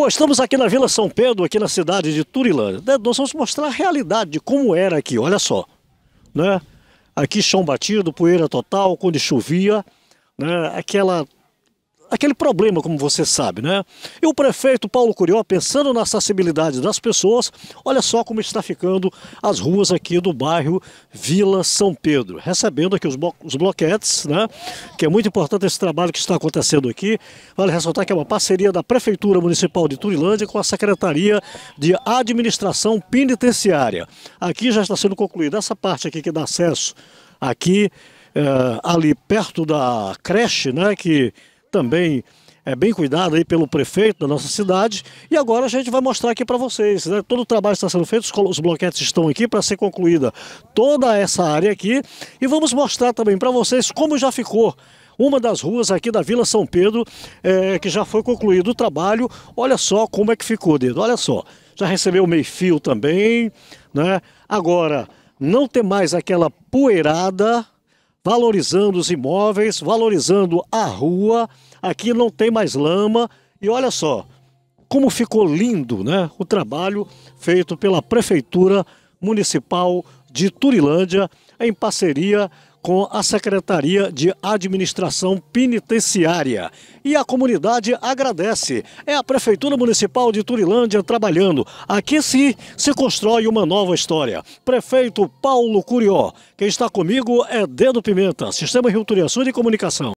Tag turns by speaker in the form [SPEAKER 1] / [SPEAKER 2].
[SPEAKER 1] Bom, estamos aqui na Vila São Pedro, aqui na cidade de Turilândia. Né, nós vamos mostrar a realidade de como era aqui, olha só. Né? Aqui chão batido, poeira total, quando chovia, né? aquela aquele problema, como você sabe, né? E o prefeito Paulo Curió, pensando na acessibilidade das pessoas, olha só como está ficando as ruas aqui do bairro Vila São Pedro, recebendo aqui os, blo os bloquetes, né? Que é muito importante esse trabalho que está acontecendo aqui. Vale ressaltar que é uma parceria da Prefeitura Municipal de Turilândia com a Secretaria de Administração Penitenciária. Aqui já está sendo concluída essa parte aqui que dá acesso aqui, eh, ali perto da creche, né? Que também é, bem cuidado aí pelo prefeito da nossa cidade. E agora a gente vai mostrar aqui para vocês, né? Todo o trabalho está sendo feito, os bloquetes estão aqui para ser concluída toda essa área aqui. E vamos mostrar também para vocês como já ficou uma das ruas aqui da Vila São Pedro, é, que já foi concluído o trabalho. Olha só como é que ficou, dedo, olha só. Já recebeu o meio-fio também, né? Agora, não tem mais aquela poeirada valorizando os imóveis, valorizando a rua. Aqui não tem mais lama. E olha só, como ficou lindo né, o trabalho feito pela Prefeitura Municipal de Turilândia em parceria com a Secretaria de Administração Penitenciária. E a comunidade agradece. É a Prefeitura Municipal de Turilândia trabalhando. Aqui sim se constrói uma nova história. Prefeito Paulo Curió. Quem está comigo é Dedo Pimenta, Sistema Rio Turiaçu de Comunicação.